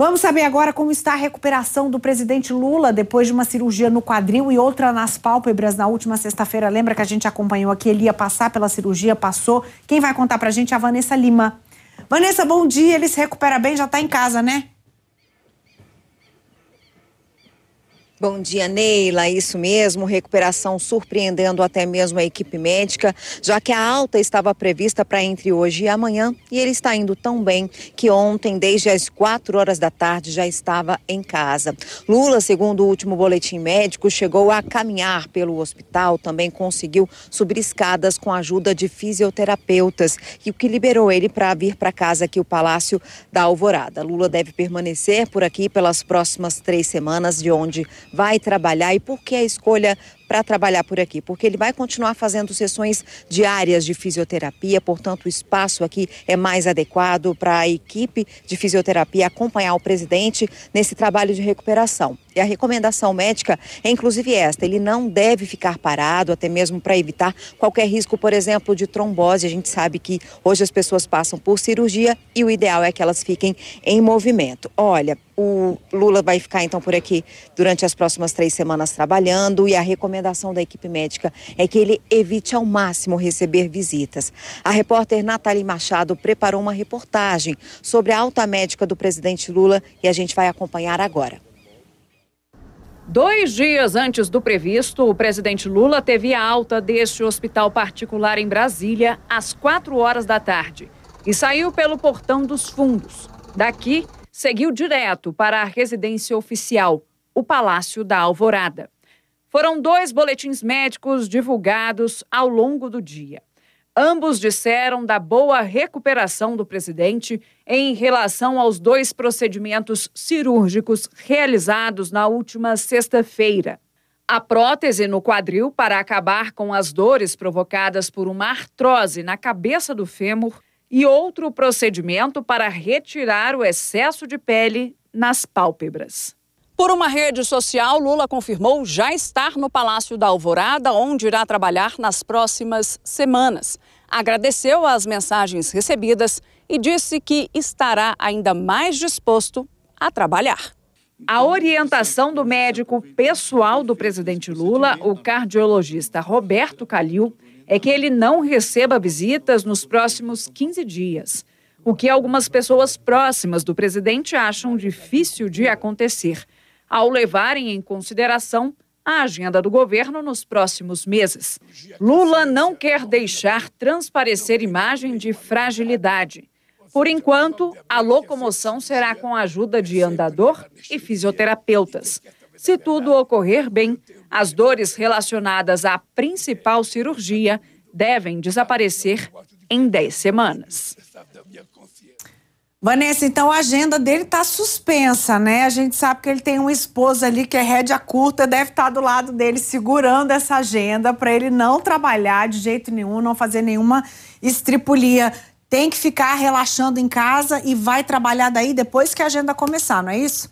Vamos saber agora como está a recuperação do presidente Lula depois de uma cirurgia no quadril e outra nas pálpebras na última sexta-feira. Lembra que a gente acompanhou aqui, ele ia passar pela cirurgia, passou. Quem vai contar pra gente é a Vanessa Lima. Vanessa, bom dia. Ele se recupera bem, já está em casa, né? Bom dia, Neila. Isso mesmo, recuperação surpreendendo até mesmo a equipe médica, já que a alta estava prevista para entre hoje e amanhã e ele está indo tão bem que ontem, desde as 4 horas da tarde, já estava em casa. Lula, segundo o último boletim médico, chegou a caminhar pelo hospital, também conseguiu subir escadas com a ajuda de fisioterapeutas, o que liberou ele para vir para casa aqui, o Palácio da Alvorada. Lula deve permanecer por aqui pelas próximas três semanas, de onde vai trabalhar e por que a escolha para trabalhar por aqui, porque ele vai continuar fazendo sessões diárias de fisioterapia, portanto, o espaço aqui é mais adequado para a equipe de fisioterapia acompanhar o presidente nesse trabalho de recuperação. E a recomendação médica é inclusive esta: ele não deve ficar parado, até mesmo para evitar qualquer risco, por exemplo, de trombose. A gente sabe que hoje as pessoas passam por cirurgia e o ideal é que elas fiquem em movimento. Olha, o Lula vai ficar então por aqui durante as próximas três semanas trabalhando e a recomendação recomendação da equipe médica é que ele evite ao máximo receber visitas. A repórter Nathalie Machado preparou uma reportagem sobre a alta médica do presidente Lula e a gente vai acompanhar agora. Dois dias antes do previsto, o presidente Lula teve a alta deste hospital particular em Brasília às 4 horas da tarde e saiu pelo portão dos fundos. Daqui, seguiu direto para a residência oficial, o Palácio da Alvorada. Foram dois boletins médicos divulgados ao longo do dia. Ambos disseram da boa recuperação do presidente em relação aos dois procedimentos cirúrgicos realizados na última sexta-feira. A prótese no quadril para acabar com as dores provocadas por uma artrose na cabeça do fêmur e outro procedimento para retirar o excesso de pele nas pálpebras. Por uma rede social, Lula confirmou já estar no Palácio da Alvorada, onde irá trabalhar nas próximas semanas. Agradeceu as mensagens recebidas e disse que estará ainda mais disposto a trabalhar. A orientação do médico pessoal do presidente Lula, o cardiologista Roberto Calil, é que ele não receba visitas nos próximos 15 dias, o que algumas pessoas próximas do presidente acham difícil de acontecer ao levarem em consideração a agenda do governo nos próximos meses. Lula não quer deixar transparecer imagem de fragilidade. Por enquanto, a locomoção será com a ajuda de andador e fisioterapeutas. Se tudo ocorrer bem, as dores relacionadas à principal cirurgia devem desaparecer em 10 semanas. Vanessa, então a agenda dele está suspensa, né? A gente sabe que ele tem uma esposa ali que é rédea curta, deve estar tá do lado dele segurando essa agenda para ele não trabalhar de jeito nenhum, não fazer nenhuma estripulia. Tem que ficar relaxando em casa e vai trabalhar daí depois que a agenda começar, não é isso?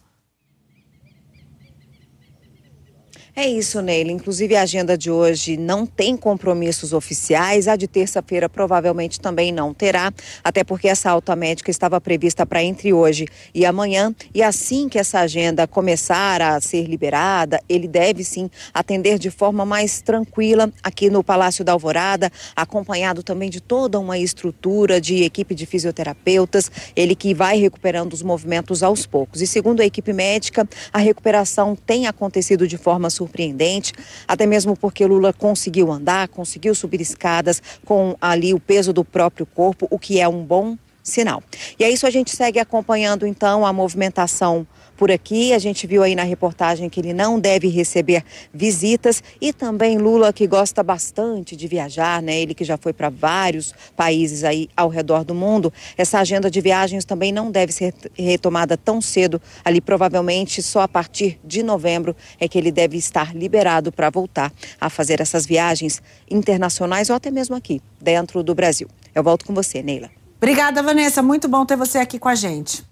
É isso, Neila. Inclusive, a agenda de hoje não tem compromissos oficiais. A de terça-feira provavelmente também não terá, até porque essa alta médica estava prevista para entre hoje e amanhã. E assim que essa agenda começar a ser liberada, ele deve sim atender de forma mais tranquila aqui no Palácio da Alvorada, acompanhado também de toda uma estrutura de equipe de fisioterapeutas, ele que vai recuperando os movimentos aos poucos. E segundo a equipe médica, a recuperação tem acontecido de forma surpresa surpreendente, até mesmo porque Lula conseguiu andar, conseguiu subir escadas com ali o peso do próprio corpo, o que é um bom sinal. E é isso a gente segue acompanhando então a movimentação por aqui. A gente viu aí na reportagem que ele não deve receber visitas e também Lula que gosta bastante de viajar, né? Ele que já foi para vários países aí ao redor do mundo. Essa agenda de viagens também não deve ser retomada tão cedo. Ali provavelmente só a partir de novembro é que ele deve estar liberado para voltar a fazer essas viagens internacionais ou até mesmo aqui, dentro do Brasil. Eu volto com você, Neila. Obrigada, Vanessa. Muito bom ter você aqui com a gente.